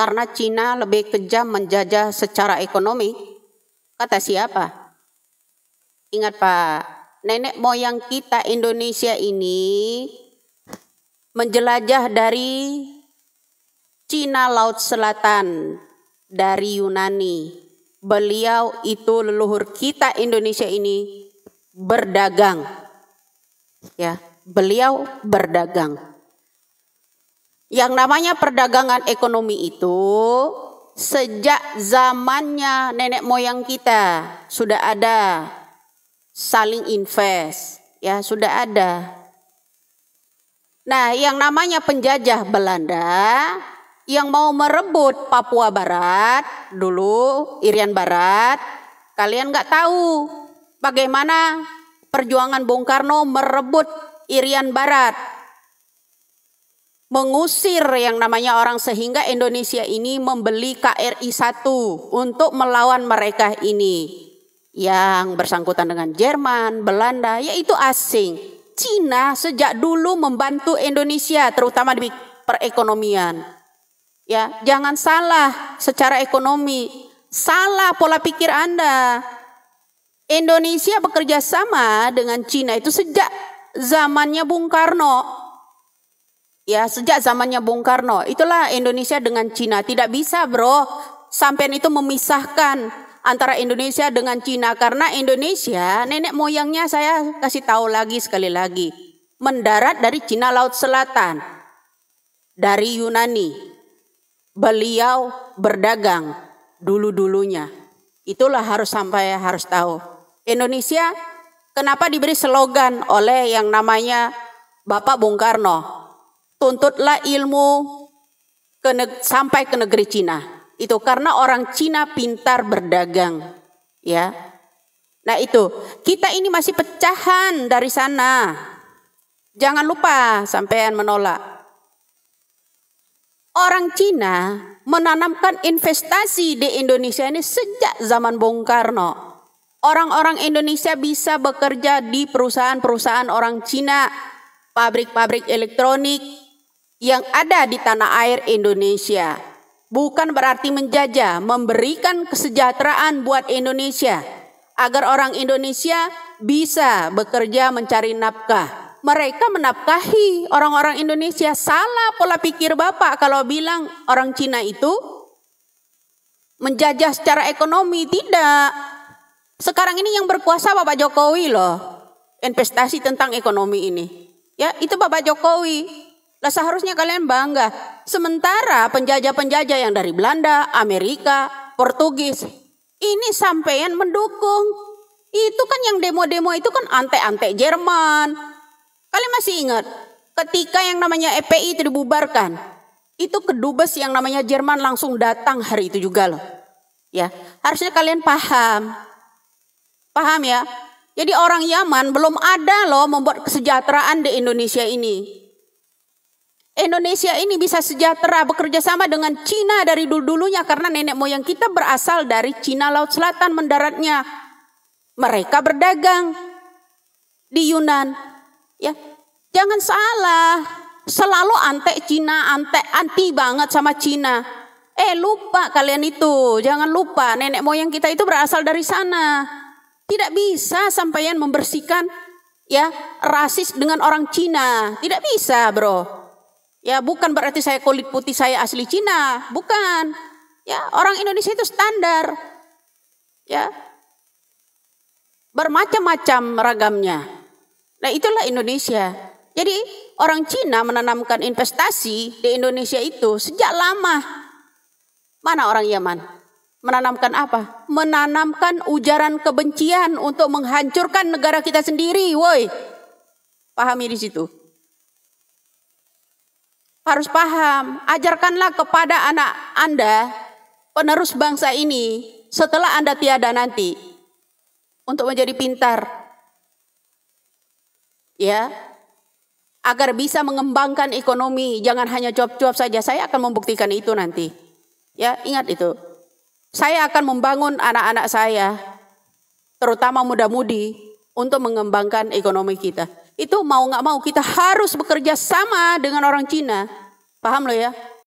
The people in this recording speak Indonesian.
karena Cina lebih kejam menjajah secara ekonomi. Kata siapa? Ingat Pak, nenek moyang kita Indonesia ini menjelajah dari Cina Laut Selatan, dari Yunani. Beliau itu leluhur kita Indonesia ini berdagang. Ya, beliau berdagang yang namanya perdagangan ekonomi itu sejak zamannya nenek moyang kita sudah ada saling invest, ya sudah ada. Nah, yang namanya penjajah Belanda yang mau merebut Papua Barat dulu, Irian Barat, kalian nggak tahu bagaimana perjuangan Bung Karno merebut Irian Barat mengusir yang namanya orang sehingga Indonesia ini membeli KRI 1 untuk melawan mereka ini yang bersangkutan dengan Jerman, Belanda, yaitu asing. Cina sejak dulu membantu Indonesia terutama di perekonomian. Ya, jangan salah secara ekonomi. Salah pola pikir Anda. Indonesia bekerja sama dengan Cina itu sejak zamannya Bung Karno ya sejak zamannya Bung Karno. Itulah Indonesia dengan Cina. Tidak bisa bro, sampean itu memisahkan antara Indonesia dengan Cina karena Indonesia nenek moyangnya saya kasih tahu lagi sekali lagi mendarat dari Cina Laut Selatan dari Yunani beliau berdagang dulu-dulunya itulah harus sampai harus tahu Indonesia kenapa diberi slogan oleh yang namanya Bapak Bung Karno tuntutlah ilmu ke sampai ke negeri Cina. Itu karena orang Cina pintar berdagang, ya. Nah, itu. Kita ini masih pecahan dari sana. Jangan lupa sampean menolak. Orang Cina menanamkan investasi di Indonesia ini sejak zaman Bung Karno. Orang-orang Indonesia bisa bekerja di perusahaan-perusahaan orang Cina, pabrik-pabrik elektronik, yang ada di tanah air Indonesia. Bukan berarti menjajah, memberikan kesejahteraan buat Indonesia agar orang Indonesia bisa bekerja mencari nafkah. Mereka menafkahi orang-orang Indonesia. Salah pola pikir Bapak kalau bilang orang Cina itu menjajah secara ekonomi. Tidak. Sekarang ini yang berkuasa Bapak Jokowi loh. Investasi tentang ekonomi ini. Ya, itu Bapak Jokowi lah seharusnya kalian bangga. Sementara penjajah-penjajah yang dari Belanda, Amerika, Portugis, ini sampean mendukung. Itu kan yang demo-demo itu kan antek-antek Jerman. Kalian masih ingat ketika yang namanya EPI itu dibubarkan, itu kedubes yang namanya Jerman langsung datang hari itu juga loh. Ya, harusnya kalian paham. Paham ya? Jadi orang Yaman belum ada loh membuat kesejahteraan di Indonesia ini. Indonesia ini bisa sejahtera bekerja sama dengan Cina dari dulu-dulunya karena nenek moyang kita berasal dari Cina Laut Selatan mendaratnya. Mereka berdagang di Yunan. Ya. Jangan salah, selalu antek Cina, antek anti banget sama Cina. Eh lupa kalian itu, jangan lupa nenek moyang kita itu berasal dari sana. Tidak bisa sampaian membersihkan ya rasis dengan orang Cina. Tidak bisa, Bro. Ya bukan berarti saya kulit putih saya asli Cina, bukan. Ya orang Indonesia itu standar. Ya bermacam-macam ragamnya. Nah itulah Indonesia. Jadi orang Cina menanamkan investasi di Indonesia itu sejak lama. Mana orang Yaman? Menanamkan apa? Menanamkan ujaran kebencian untuk menghancurkan negara kita sendiri, woi. Pahami di situ harus paham, ajarkanlah kepada anak Anda, penerus bangsa ini, setelah Anda tiada nanti, untuk menjadi pintar. Ya, agar bisa mengembangkan ekonomi, jangan hanya cuap-cuap saja. Saya akan membuktikan itu nanti. Ya, ingat itu. Saya akan membangun anak-anak saya, terutama muda-mudi, untuk mengembangkan ekonomi kita. Itu mau nggak mau kita harus bekerja sama dengan orang Cina. Paham loh ya?